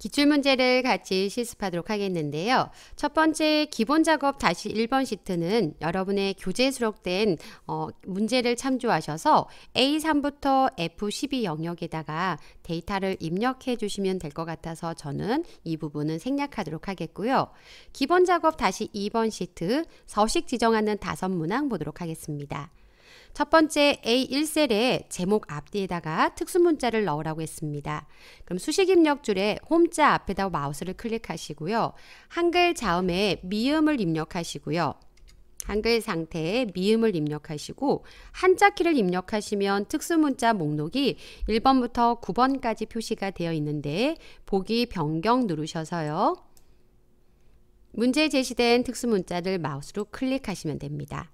기출문제를 같이 실습하도록 하겠는데요. 첫 번째 기본 작업 다시 1번 시트는 여러분의 교재 수록된 어, 문제를 참조하셔서 A3부터 F12 영역에다가 데이터를 입력해 주시면 될 것 같아서 저는 이 부분은 생략하도록 하겠고요. 기본 작업 다시 2번 시트 서식 지정하는 다섯 문항 보도록 하겠습니다. 첫 번째 A1셀에 제목 앞뒤에다가 특수문자를 넣으라고 했습니다. 그럼 수식 입력 줄에 홈자 앞에다 마우스를 클릭하시고요. 한글 자음에 미음을 입력하시고요. 한글 상태에 미음을 입력하시고 한자 키를 입력하시면 특수문자 목록이 1번부터 9번까지 표시가 되어 있는데 보기 변경 누르셔서요. 문제 제시된 특수문자를 마우스로 클릭하시면 됩니다.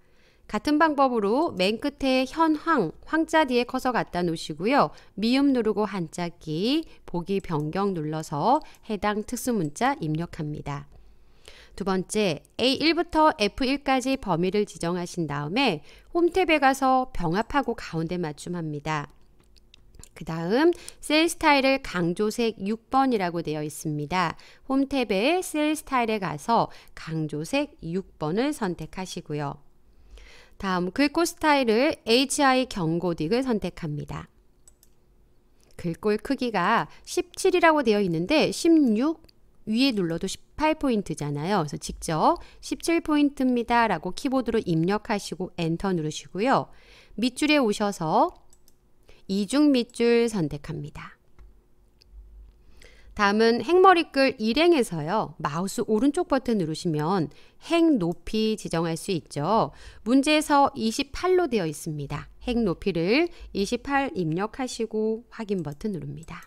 같은 방법으로 맨 끝에 현황, 황자 뒤에 커서 갖다 놓으시고요. 미음 누르고 한자키, 보기 변경 눌러서 해당 특수문자 입력합니다. 두 번째, A1부터 F1까지 범위를 지정하신 다음에 홈탭에 가서 병합하고 가운데 맞춤합니다. 그 다음 셀 스타일을 강조색 6번이라고 되어 있습니다. 홈탭에 셀 스타일에 가서 강조색 6번을 선택하시고요. 다음 긁고 스타일을 HI 경고딕을 선택합니다. 글꼴 크기가 17이라고 되어 있는데 16 위에 눌러도 18포인트잖아요. 그래서 직접 17포인트입니다 라고 키보드로 입력하시고 엔터 누르시고요. 밑줄에 오셔서 이중 밑줄 선택합니다. 다음은 행머리글 일행에서요. 마우스 오른쪽 버튼 누르시면 행 높이 지정할 수 있죠. 문제에서 28로 되어 있습니다. 행 높이를 28 입력하시고 확인 버튼 누릅니다.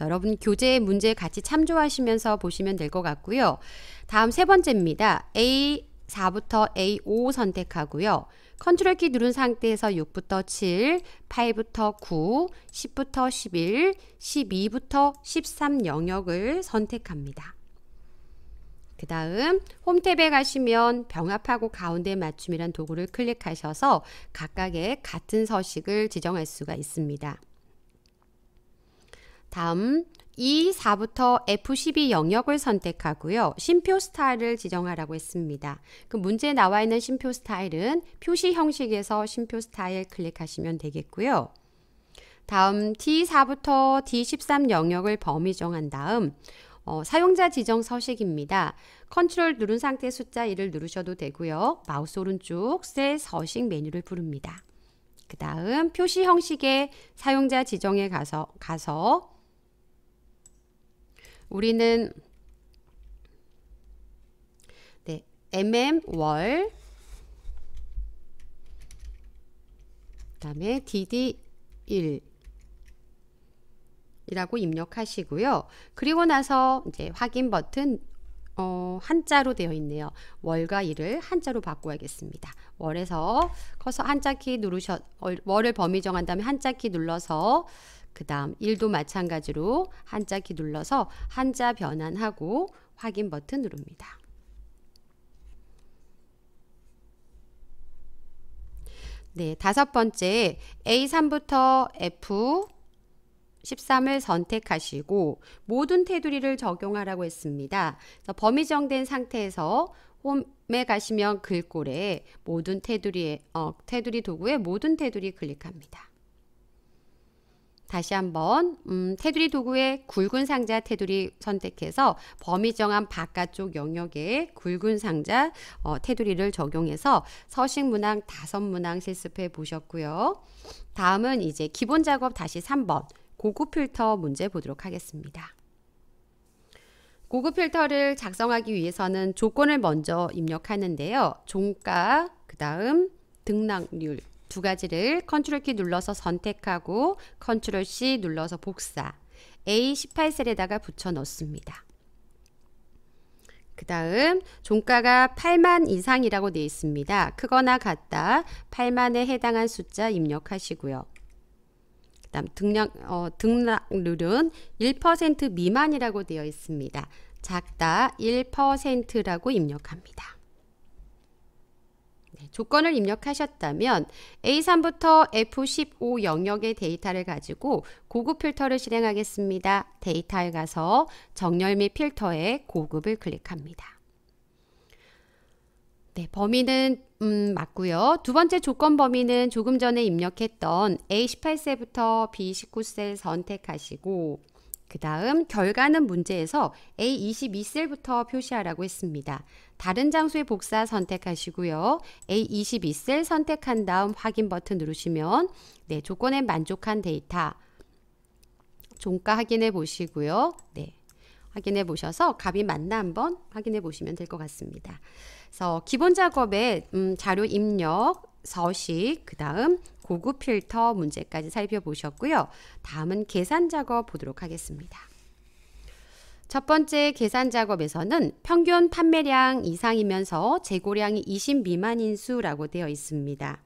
여러분 교재 문제 같이 참조하시면서 보시면 될 것 같고요. 다음 세 번째입니다. A4부터 A5 선택하고요. 컨트롤 키 누른 상태에서 6부터 7, 8부터 9, 10부터 11, 12부터 13 영역을 선택합니다. 그 다음 홈 탭에 가시면 병합하고 가운데 맞춤이란 도구를 클릭하셔서 각각의 같은 서식을 지정할 수가 있습니다. 다음 E, 4부터 F12 영역을 선택하고요. 심표 스타일을 지정하라고 했습니다. 그 문제에 나와 있는 심표 스타일은 표시 형식에서 심표 스타일 클릭하시면 되겠고요. 다음 t 4부터 D13 영역을 범위 정한 다음 어, 사용자 지정 서식입니다. 컨트롤 누른 상태 숫자 1을 누르셔도 되고요. 마우스 오른쪽 셀 서식 메뉴를 부릅니다. 그 다음 표시 형식의 사용자 지정에 가서 가서 우리는 네, mm 월 그다음에 dd 1 이라고 입력하시고요. 그리고 나서 이제 확인 버튼 어, 한자로 되어 있네요. 월과 일을 한자로 바꿔야겠습니다. 월에서 커서 한자 키 누르셔 월을 범위 정한 다음에 한자 키 눌러서 그 다음 1도 마찬가지로 한자 키 눌러서 한자 변환하고 확인 버튼 누릅니다. 네, 다섯 번째 A3부터 F 13을 선택하시고 모든 테두리를 적용하라고 했습니다. 범위 정된 상태에서 홈에 가시면 글꼴에 모든 테두리 어, 테두리 도구의 모든 테두리 클릭합니다. 다시 한번 음, 테두리 도구의 굵은 상자 테두리 선택해서 범위 정한 바깥쪽 영역에 굵은 상자 어, 테두리를 적용해서 서식 문항 다섯 문항 실습해 보셨고요. 다음은 이제 기본 작업 다시 3번 고급 필터 문제 보도록 하겠습니다. 고급 필터를 작성하기 위해서는 조건을 먼저 입력하는데요. 종가, 그 다음 등락률, 두 가지를 컨트롤 키 눌러서 선택하고 컨트롤 C 눌러서 복사 A18셀에다가 붙여 넣습니다. 그 다음 종가가 8만 이상이라고 되어 있습니다. 크거나 같다 8만에 해당한 숫자 입력하시고요. 그 다음 등락, 어, 등락률은 1% 미만이라고 되어 있습니다. 작다 1%라고 입력합니다. 조건을 입력하셨다면 A3부터 F15 영역의 데이터를 가지고 고급 필터를 실행하겠습니다. 데이터에 가서 정렬 및 필터에 고급을 클릭합니다. 네, 범위는 음, 맞고요. 두 번째 조건 범위는 조금 전에 입력했던 A18셀부터 B19셀 선택하시고 그 다음 결과는 문제에서 A22셀부터 표시하라고 했습니다. 다른 장소의 복사 선택하시고요. A22셀 선택한 다음 확인 버튼 누르시면 네, 조건에 만족한 데이터 종가 확인해 보시고요. 네. 확인해 보셔서 값이 맞나 한번 확인해 보시면 될 것 같습니다. 그래서 기본 작업에 음, 자료 입력, 서식, 그 다음 고급 필터 문제까지 살펴보셨고요. 다음은 계산 작업 보도록 하겠습니다. 첫 번째 계산 작업에서는 평균 판매량 이상이면서 재고량이 20 미만인 수라고 되어 있습니다.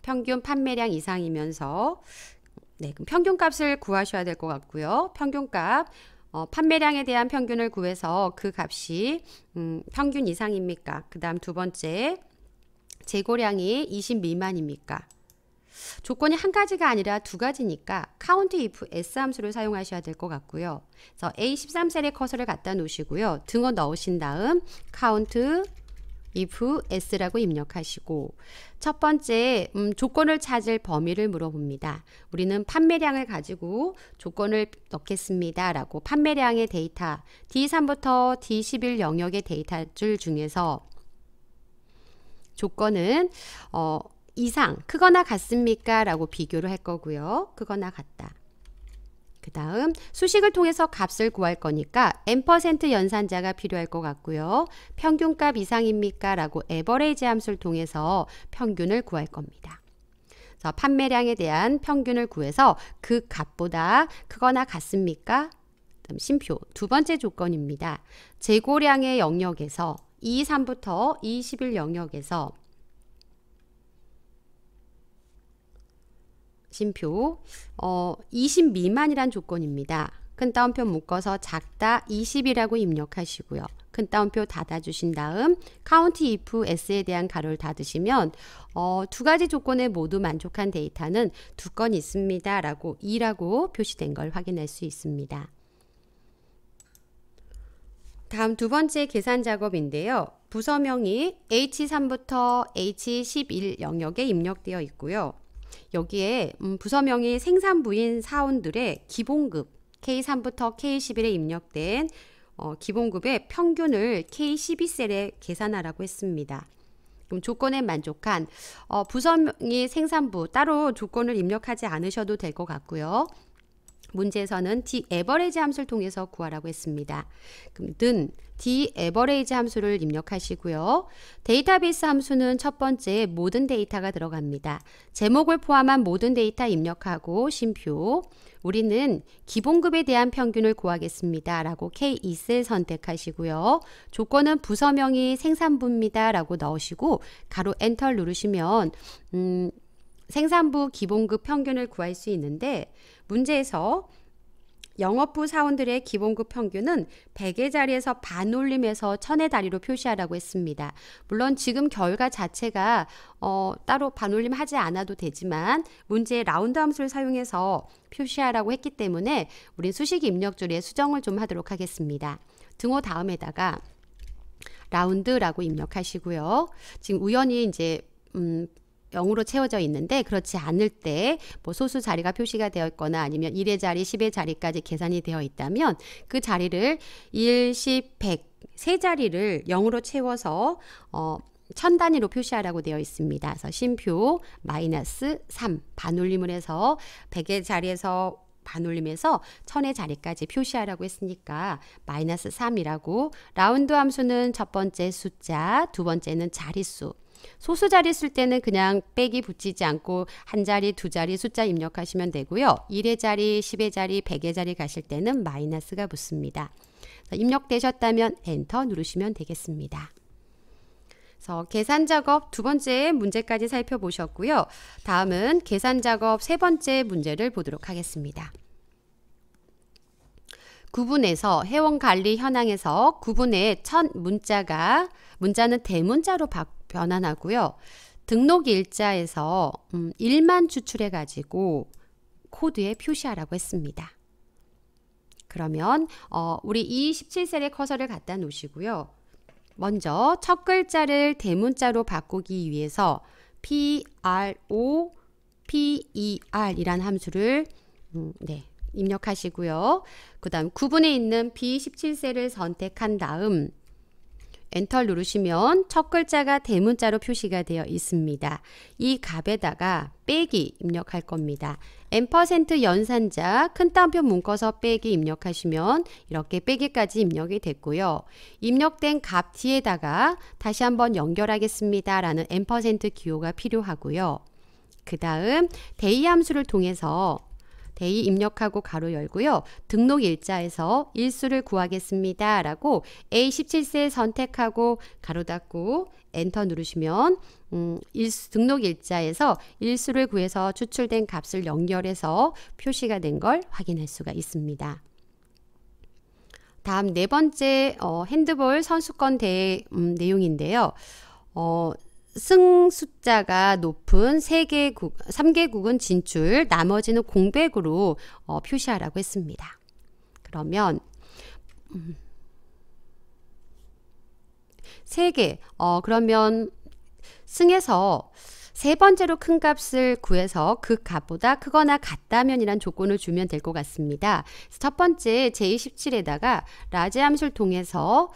평균 판매량 이상이면서 네, 그럼 평균값을 구하셔야 될 것 같고요. 평균값 어, 판매량에 대한 평균을 구해서 그 값이 음, 평균 이상입니까? 그 다음 두 번째 재고량이 20 미만입니까? 조건이 한 가지가 아니라 두 가지니까 카운트 if s 함수를 사용하셔야 될 것 같고요. 그래서 A13셀에 커서를 갖다 놓으시고요. 등호 넣으신 다음 카운트 if s라고 입력하시고 첫 번째 음, 조건을 찾을 범위를 물어봅니다. 우리는 판매량을 가지고 조건을 넣겠습니다. 라고 판매량의 데이터 D3부터 D11 영역의 데이터줄 중에서 조건은 어, 이상 크거나 같습니까? 라고 비교를 할 거고요. 크거나 같다. 그 다음 수식을 통해서 값을 구할 거니까 n% 연산자가 필요할 것 같고요. 평균값 이상입니까? 라고 에버레이지 함수를 통해서 평균을 구할 겁니다. 그래서 판매량에 대한 평균을 구해서 그 값보다 크거나 같습니까? 심표 두 번째 조건입니다. 재고량의 영역에서 2, 3부터 21 영역에서 심표 어, 20 미만이란 조건입니다. 큰 따옴표 묶어서 작다 20이라고 입력하시고요. 큰 따옴표 닫아주신 다음 카운티 if s에 대한 가로를 닫으시면 어, 두 가지 조건에 모두 만족한 데이터는 두 건 있습니다. 라고 2라고 표시된 걸 확인할 수 있습니다. 다음 두 번째 계산 작업인데요. 부서명이 H3부터 H11 영역에 입력되어 있고요. 여기에 음, 부서명이 생산부인 사원들의 기본급 K3부터 K11에 입력된 어, 기본급의 평균을 K12셀에 계산하라고 했습니다. 그럼 조건에 만족한 어, 부서명이 생산부 따로 조건을 입력하지 않으셔도 될 것 같고요. 문제에서는 d 에버레이지 함수를 통해서 구하라고 했습니다. 그럼 는 d 에버레이지 함수를 입력하시고요. 데이터베이스 함수는 첫 번째 모든 데이터가 들어갑니다. 제목을 포함한 모든 데이터 입력하고 심표 우리는 기본급에 대한 평균을 구하겠습니다. 라고 K2셀 선택하시고요. 조건은 부서명이 생산부입니다. 라고 넣으시고 가로 엔터 누르시면 음, 생산부 기본급 평균을 구할 수 있는데 문제에서 영업부 사원들의 기본급 평균은 100의 자리에서 반올림해서 1000의 다리로 표시하라고 했습니다. 물론 지금 결과 자체가 어, 따로 반올림 하지 않아도 되지만 문제의 라운드 함수를 사용해서 표시하라고 했기 때문에 우린 수식 입력 줄에 수정을 좀 하도록 하겠습니다. 등호 다음에다가 라운드라고 입력하시고요. 지금 우연히 이제 음, 영으로 채워져 있는데 그렇지 않을 때뭐 소수 자리가 표시가 되어 있거나 아니면 1의 자리, 10의 자리까지 계산이 되어 있다면 그 자리를 1, 10, 100, 세 자리를 0으로 채워서 어, 천 단위로 표시하라고 되어 있습니다. 그래서 심표 마이너스 3 반올림을 해서 100의 자리에서 반올림해서 천의 자리까지 표시하라고 했으니까 마이너스 3이라고 라운드 함수는 첫 번째 숫자, 두 번째는 자릿수, 소수 자리 쓸 때는 그냥 빼기 붙이지 않고 한 자리, 두 자리 숫자 입력하시면 되고요. 1의 자리, 10의 자리, 100의 자리 가실 때는 마이너스가 붙습니다. 입력되셨다면 엔터 누르시면 되겠습니다. 그래서 계산 작업 두 번째 문제까지 살펴보셨고요. 다음은 계산 작업 세 번째 문제를 보도록 하겠습니다. 구분에서 회원 관리 현황에서 구분의 첫 문자가 문자는 대문자로 바, 변환하고요. 등록 일자에서 음, 1만 추출해 가지고 코드에 표시하라고 했습니다. 그러면 어, 우리 이7셀에 커서를 갖다 놓으시고요. 먼저 첫 글자를 대문자로 바꾸기 위해서 PRO, PER 이란 함수를 음, 네, 입력하시고요. 그 다음 구분에 있는 B17셀을 선택한 다음 엔터를 누르시면 첫 글자가 대문자로 표시가 되어 있습니다. 이 값에다가 빼기 입력할 겁니다. 앰 연산자 큰 따옴표 묶어서 빼기 입력하시면 이렇게 빼기까지 입력이 됐고요. 입력된 값 뒤에다가 다시 한번 연결하겠습니다. 라는 앰 기호가 필요하고요. 그 다음 데이 함수를 통해서 데이 입력하고 가로 열고요. 등록 일자에서 일수를 구하겠습니다. 라고 A17세 선택하고 가로 닫고 엔터 누르시면 음, 일수, 등록 일자에서 일수를 구해서 추출된 값을 연결해서 표시가 된 걸 확인할 수가 있습니다. 다음 네 번째 어, 핸드볼 선수권 대회 음, 내용인데요. 어, 승 숫자가 높은 3개국, 3개국은 진출, 나머지는 공백으로 어, 표시하라고 했습니다. 그러면 음, 3개, 어, 그러면 승에서 세 번째로 큰 값을 구해서 그 값보다 크거나 같다면이란 조건을 주면 될 것 같습니다. 첫 번째 제27에다가 라지 함수를 통해서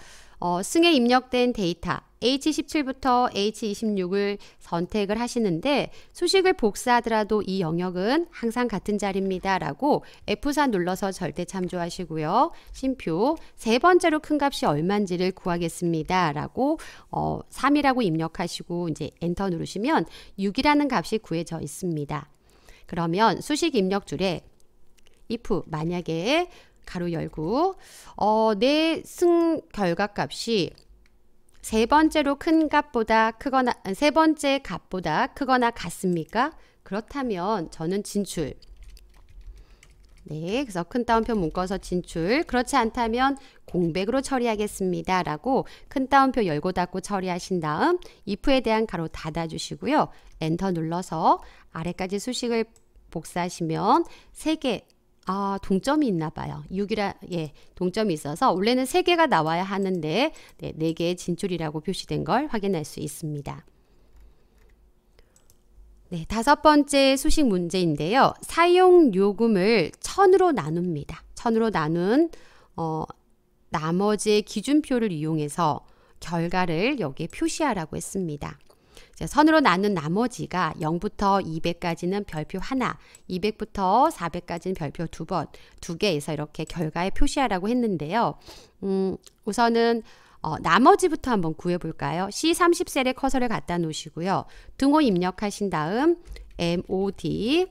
어, 승에 입력된 데이터 H17부터 H26을 선택을 하시는데 수식을 복사하더라도 이 영역은 항상 같은 자리입니다. 라고 F4 눌러서 절대 참조하시고요. 심표 세 번째로 큰 값이 얼만지를 구하겠습니다. 라고 어, 3이라고 입력하시고 이제 엔터 누르시면 6이라는 값이 구해져 있습니다. 그러면 수식 입력 줄에 if 만약에 가로 열고 어, 내승 결과값이 세 번째로 큰 값보다 크거나 세 번째 값보다 크거나 같습니까? 그렇다면 저는 진출 네, 그래서 큰 따옴표 묶어서 진출. 그렇지 않다면 공백으로 처리하겠습니다. 라고 큰 따옴표 열고 닫고 처리하신 다음 if에 대한 가로 닫아주시고요. 엔터 눌러서 아래까지 수식을 복사하시면 3개 아, 동점이 있나 봐요. 6이라, 예, 동점이 있어서 원래는 3개가 나와야 하는데 네, 4개의 진출이라고 표시된 걸 확인할 수 있습니다. 네, 다섯 번째 수식 문제인데요. 사용 요금을 천으로 나눕니다. 천으로 나눈 어, 나머지의 기준표를 이용해서 결과를 여기에 표시하라고 했습니다. 선으로 나눈 나머지가 0부터 200까지는 별표 하나, 200부터 400까지는 별표 두 번, 두 개에서 이렇게 결과에 표시하라고 했는데요. 음, 우선은 어, 나머지부터 한번 구해볼까요? C30셀에 커서를 갖다 놓으시고요. 등호 입력하신 다음 MOD,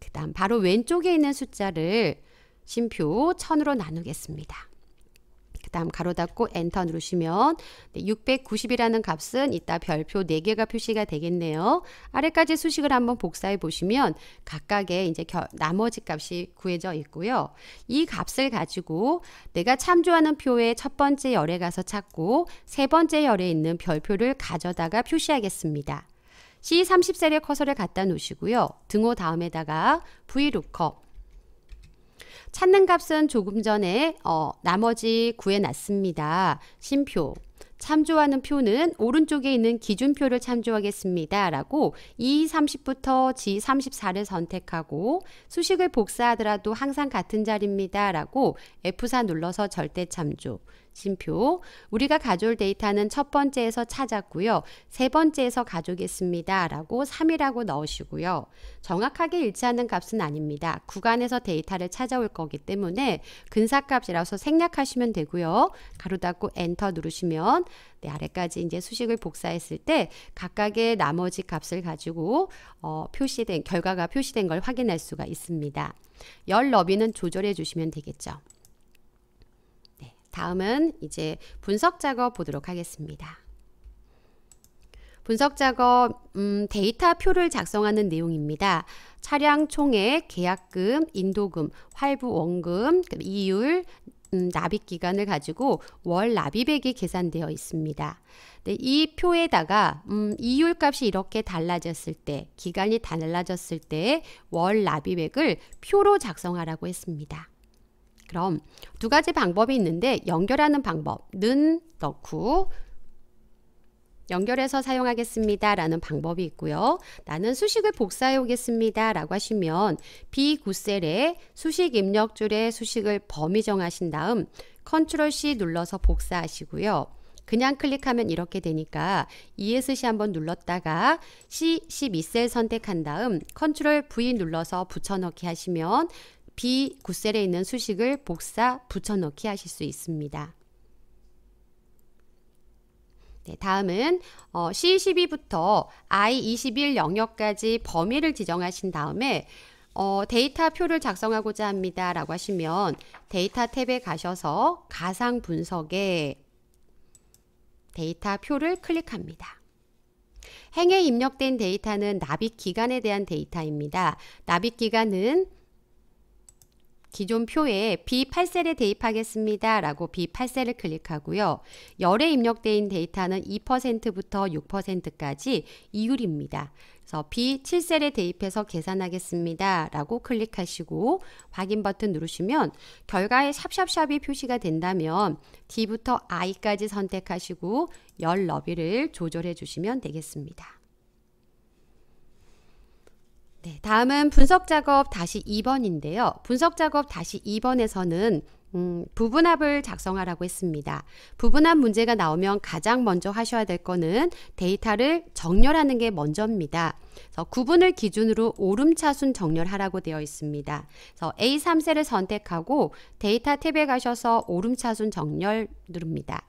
그 다음 바로 왼쪽에 있는 숫자를 심표 1000으로 나누겠습니다. 그 다음 가로 닫고 엔터 누르시면 690이라는 값은 이따 별표 4개가 표시가 되겠네요. 아래까지 수식을 한번 복사해 보시면 각각의 이제 겨, 나머지 값이 구해져 있고요. 이 값을 가지고 내가 참조하는 표의 첫 번째 열에 가서 찾고 세 번째 열에 있는 별표를 가져다가 표시하겠습니다. C30셀에 커서를 갖다 놓으시고요. 등호 다음에다가 v l o 찾는 값은 조금 전에 어, 나머지 구해놨습니다. 심표 참조하는 표는 오른쪽에 있는 기준표를 참조하겠습니다. 라고 E30부터 G34를 선택하고 수식을 복사하더라도 항상 같은 자리입니다. 라고 F4 눌러서 절대 참조 진표. 우리가 가져올 데이터는 첫 번째에서 찾았고요. 세 번째에서 가져오겠습니다. 라고 3이라고 넣으시고요. 정확하게 일치하는 값은 아닙니다. 구간에서 데이터를 찾아올 거기 때문에 근사값이라서 생략하시면 되고요. 가로 닫고 엔터 누르시면 네, 아래까지 이제 수식을 복사했을 때 각각의 나머지 값을 가지고 어, 표시된 결과가 표시된 걸 확인할 수가 있습니다. 열 너비는 조절해 주시면 되겠죠. 다음은 이제 분석 작업 보도록 하겠습니다. 분석 작업 음, 데이터 표를 작성하는 내용입니다. 차량 총액, 계약금, 인도금, 할부 원금, 이율, 음, 납입 기간을 가지고 월 납입액이 계산되어 있습니다. 네, 이 표에다가 음, 이율 값이 이렇게 달라졌을 때, 기간이 달라졌을 때월 납입액을 표로 작성하라고 했습니다. 그럼 두 가지 방법이 있는데 연결하는 방법는 넣고 연결해서 사용하겠습니다 라는 방법이 있고요. 나는 수식을 복사해 오겠습니다 라고 하시면 B9셀에 수식 입력줄에 수식을 범위 정하신 다음 컨트롤 C 눌러서 복사하시고요. 그냥 클릭하면 이렇게 되니까 ESC 한번 눌렀다가 C12셀 선택한 다음 컨트롤 V 눌러서 붙여넣기 하시면 B 구셀에 있는 수식을 복사 붙여넣기 하실 수 있습니다. 네, 다음은 어, C12부터 I21 영역까지 범위를 지정하신 다음에 어, 데이터 표를 작성하고자 합니다 라고 하시면 데이터 탭에 가셔서 가상 분석에 데이터 표를 클릭합니다. 행에 입력된 데이터는 납입 기간에 대한 데이터입니다. 납입 기간은 기존 표에 B8셀에 대입하겠습니다. 라고 B8셀을 클릭하고요. 열에 입력된 데이터는 2%부터 6%까지 이율입니다. 그래서 B7셀에 대입해서 계산하겠습니다. 라고 클릭하시고 확인 버튼 누르시면 결과에 샵샵샵이 표시가 된다면 D부터 I까지 선택하시고 열 너비를 조절해 주시면 되겠습니다. 네, 다음은 분석 작업 다시 2번인데요. 분석 작업 다시 2번에서는 음, 부분합을 작성하라고 했습니다. 부분합 문제가 나오면 가장 먼저 하셔야 될 거는 데이터를 정렬하는 게 먼저입니다. 그래서 구분을 기준으로 오름차순 정렬하라고 되어 있습니다. 그래서 A3셀을 선택하고 데이터 탭에 가셔서 오름차순 정렬 누릅니다.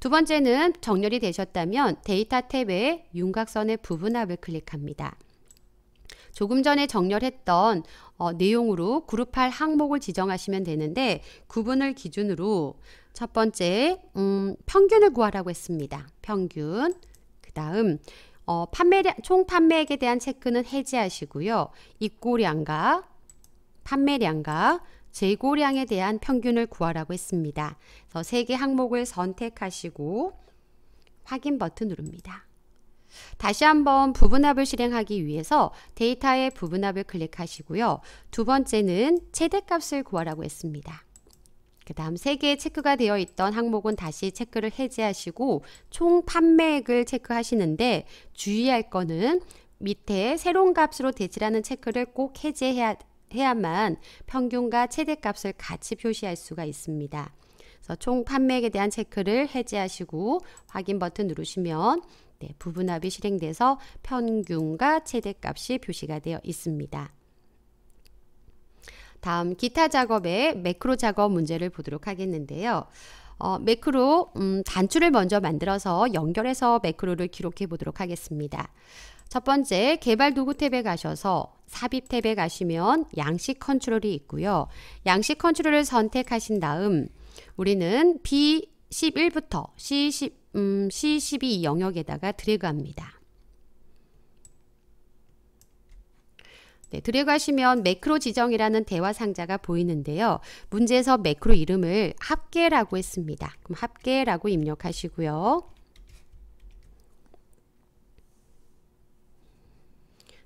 두 번째는 정렬이 되셨다면 데이터 탭에 윤곽선의 부분합을 클릭합니다. 조금 전에 정렬했던 어, 내용으로 그룹할 항목을 지정하시면 되는데 구분을 기준으로 첫 번째 음, 평균을 구하라고 했습니다. 평균 그 다음 어, 판매량, 총 판매액에 대한 체크는 해제하시고요. 입고량과 판매량과 재고량에 대한 평균을 구하라고 했습니다. 그래서 세 개 항목을 선택하시고 확인 버튼 누릅니다. 다시 한번 부분합을 실행하기 위해서 데이터의 부분합을 클릭하시고요. 두 번째는 최대값을 구하라고 했습니다. 그 다음 세개의 체크가 되어 있던 항목은 다시 체크를 해제하시고 총 판매액을 체크하시는데 주의할 거는 밑에 새로운 값으로 대체라는 체크를 꼭 해제해야 해야만 평균과 최대값을 같이 표시할 수가 있습니다. 그래서 총 판매액에 대한 체크를 해제하시고 확인 버튼 누르시면 네, 부분합이 실행돼서 평균과 최대값이 표시가 되어 있습니다. 다음 기타 작업의 매크로 작업 문제를 보도록 하겠는데요. 어, 매크로 음, 단추를 먼저 만들어서 연결해서 매크로를 기록해 보도록 하겠습니다. 첫 번째 개발 도구 탭에 가셔서 삽입 탭에 가시면 양식 컨트롤이 있고요. 양식 컨트롤을 선택하신 다음 우리는 B11부터 음, C12 영역에다가 드래그합니다. 네, 드래그하시면 매크로 지정이라는 대화 상자가 보이는데요. 문제에서 매크로 이름을 합계라고 했습니다. 그럼 합계라고 입력하시고요.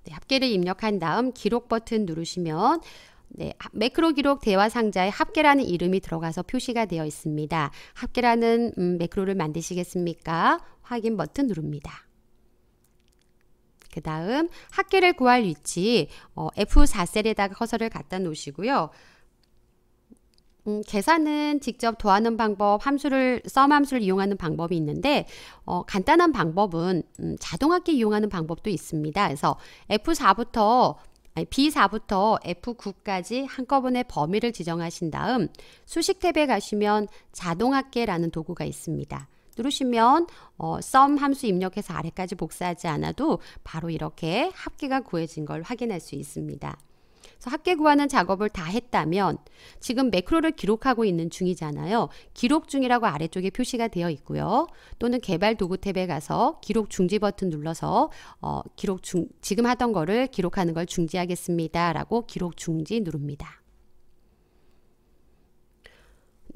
네, 합계를 입력한 다음 기록 버튼 누르시면 네, 매크로 기록 대화 상자에 합계라는 이름이 들어가서 표시가 되어 있습니다. 합계라는 음, 매크로를 만드시겠습니까? 확인 버튼 누릅니다. 그 다음 합계를 구할 위치 어, F4셀에다가 커서를 갖다 놓으시고요. 음, 계산은 직접 도하는 방법, 함수를 썸 함수를 이용하는 방법이 있는데 어, 간단한 방법은 음, 자동합계 이용하는 방법도 있습니다. 그래서 F4부터 B4부터 F9까지 한꺼번에 범위를 지정하신 다음 수식 탭에 가시면 자동합계라는 도구가 있습니다. 누르시면 어, sum 함수 입력해서 아래까지 복사하지 않아도 바로 이렇게 합계가 구해진 걸 확인할 수 있습니다. 합계 구하는 작업을 다 했다면 지금 매크로를 기록하고 있는 중이잖아요. 기록 중이라고 아래쪽에 표시가 되어 있고요. 또는 개발 도구 탭에 가서 기록 중지 버튼 눌러서 어, 기록 중 지금 하던 거를 기록하는 걸 중지하겠습니다. 라고 기록 중지 누릅니다.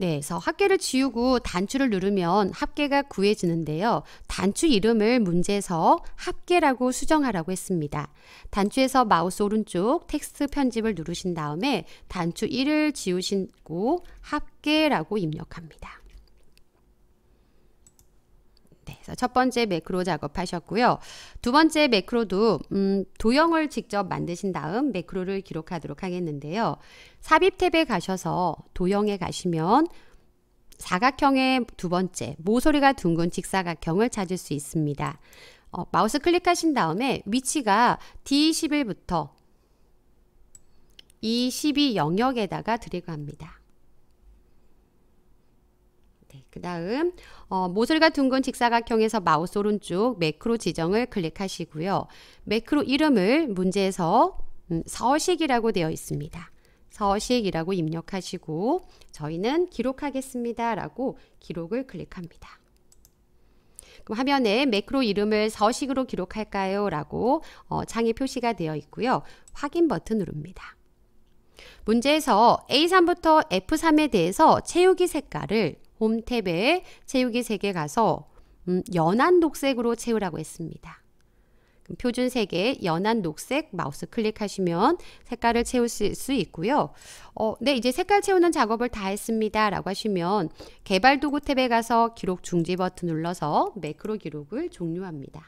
네, 그래서 합계를 지우고 단추를 누르면 합계가 구해지는데요. 단추 이름을 문제에서 합계라고 수정하라고 했습니다. 단추에서 마우스 오른쪽 텍스트 편집을 누르신 다음에 단추 1을 지우시고 합계라고 입력합니다. 네, 그래서 첫 번째 매크로 작업하셨고요. 두 번째 매크로도 음, 도형을 직접 만드신 다음 매크로를 기록하도록 하겠는데요. 삽입 탭에 가셔서 도형에 가시면 사각형의 두 번째 모서리가 둥근 직사각형을 찾을 수 있습니다. 어, 마우스 클릭하신 다음에 위치가 D11부터 E12 영역에다가 드래그 합니다. 네, 그 다음 어, 모서리가 둥근 직사각형에서 마우스 오른쪽 매크로 지정을 클릭하시고요. 매크로 이름을 문제에서 음, 서식이라고 되어 있습니다. 서식이라고 입력하시고 저희는 기록하겠습니다 라고 기록을 클릭합니다. 그럼 화면에 매크로 이름을 서식으로 기록할까요? 라고 어, 창에 표시가 되어 있고요. 확인 버튼 누릅니다. 문제에서 A3부터 F3에 대해서 채우기 색깔을 홈탭에 채우기 3개 가서 음, 연한 녹색으로 채우라고 했습니다. 표준 색의 연한 녹색 마우스 클릭하시면 색깔을 채우실 수 있고요. 어, 네, 이제 색깔 채우는 작업을 다 했습니다. 라고 하시면 개발 도구 탭에 가서 기록 중지 버튼 눌러서 매크로 기록을 종료합니다.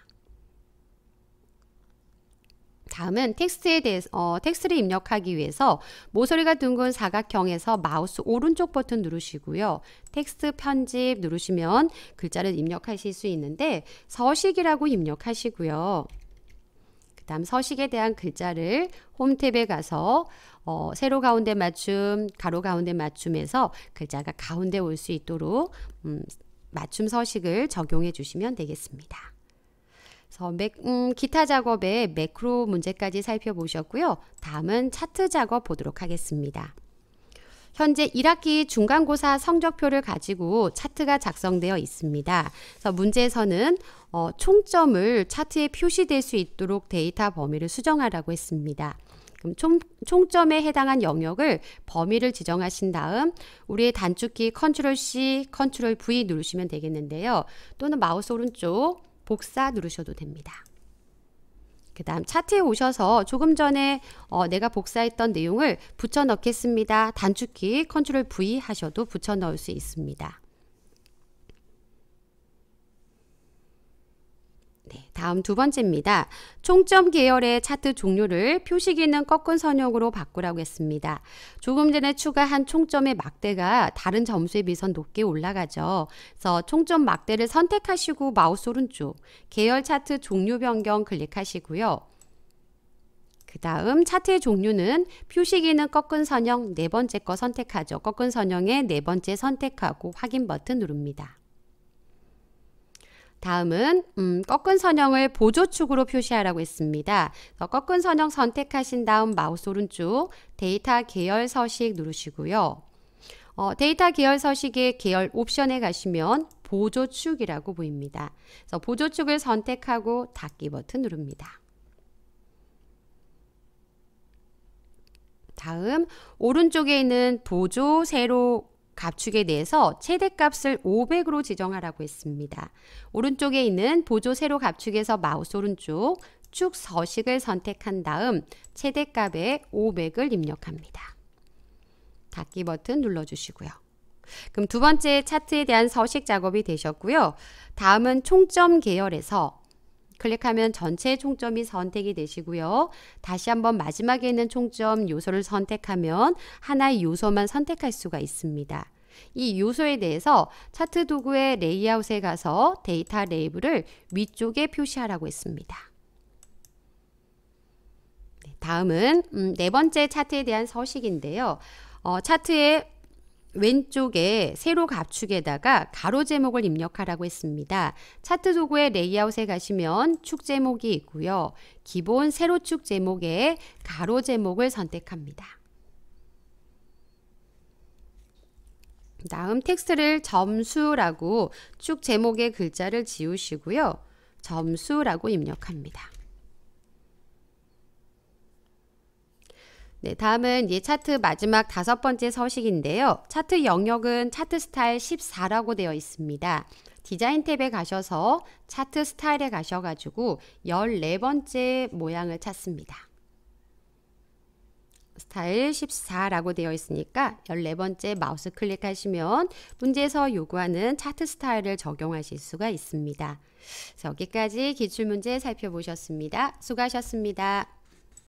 다음은 텍스트에 대해서 어, 텍스트를 입력하기 위해서 모서리가 둥근 사각형에서 마우스 오른쪽 버튼 누르시고요. 텍스트 편집 누르시면 글자를 입력하실 수 있는데 서식이라고 입력하시고요. 그 다음 서식에 대한 글자를 홈탭에 가서 어, 세로 가운데 맞춤, 가로 가운데 맞춤에서 글자가 가운데 올 수 있도록 음, 맞춤 서식을 적용해 주시면 되겠습니다. 그래서 맥, 음, 기타 작업의 매크로 문제까지 살펴보셨고요. 다음은 차트 작업 보도록 하겠습니다. 현재 1학기 중간고사 성적표를 가지고 차트가 작성되어 있습니다. 그래서 문제에서는 어, 총점을 차트에 표시될 수 있도록 데이터 범위를 수정하라고 했습니다. 그럼 총, 총점에 해당한 영역을 범위를 지정하신 다음 우리의 단축키 컨트롤 C, 컨트롤 V 누르시면 되겠는데요. 또는 마우스 오른쪽 복사 누르셔도 됩니다. 그 다음 차트에 오셔서 조금 전에 어, 내가 복사했던 내용을 붙여 넣겠습니다. 단축키 컨트롤 V 하셔도 붙여 넣을 수 있습니다. 네, 다음 두 번째입니다. 총점 계열의 차트 종류를 표시기는 꺾은 선형으로 바꾸라고 했습니다. 조금 전에 추가한 총점의 막대가 다른 점수에 비해서 높게 올라가죠. 그래서 총점 막대를 선택하시고 마우스 오른쪽 계열 차트 종류 변경 클릭하시고요. 그 다음 차트의 종류는 표시기는 꺾은 선형 네 번째 거 선택하죠. 꺾은 선형의 네 번째 선택하고 확인 버튼 누릅니다. 다음은 음, 꺾은 선형을 보조축으로 표시하라고 했습니다. 꺾은 선형 선택하신 다음 마우스 오른쪽 데이터 계열 서식 누르시고요. 어, 데이터 계열 서식의 계열 옵션에 가시면 보조축이라고 보입니다. 그래서 보조축을 선택하고 닫기 버튼 누릅니다. 다음 오른쪽에 있는 보조 세로 가축에 대해서 최대값을 500으로 지정하라고 했습니다. 오른쪽에 있는 보조 세로 가축에서 마우스 오른쪽 축 서식을 선택한 다음 최대값에 500을 입력합니다. 닫기 버튼 눌러주시고요. 그럼 두 번째 차트에 대한 서식 작업이 되셨고요. 다음은 총점 계열에서 클릭하면 전체 총점이 선택이 되시고요. 다시 한번 마지막에 있는 총점 요소를 선택하면 하나의 요소만 선택할 수가 있습니다. 이 요소에 대해서 차트 도구의 레이아웃에 가서 데이터 레이블을 위쪽에 표시하라고 했습니다. 네, 다음은 음, 네 번째 차트에 대한 서식인데요. 어, 차트의 왼쪽에 세로 갑축에다가 가로 제목을 입력하라고 했습니다. 차트 도구의 레이아웃에 가시면 축 제목이 있고요. 기본 세로축 제목에 가로 제목을 선택합니다. 다음 텍스트를 점수라고 축 제목의 글자를 지우시고요. 점수라고 입력합니다. 네, 다음은 이 차트 마지막 다섯 번째 서식인데요. 차트 영역은 차트 스타일 14라고 되어 있습니다. 디자인 탭에 가셔서 차트 스타일에 가셔가지고 14번째 모양을 찾습니다. 스타일 14라고 되어 있으니까 14번째 마우스 클릭하시면 문제에서 요구하는 차트 스타일을 적용하실 수가 있습니다. 여기까지 기출문제 살펴보셨습니다. 수고하셨습니다.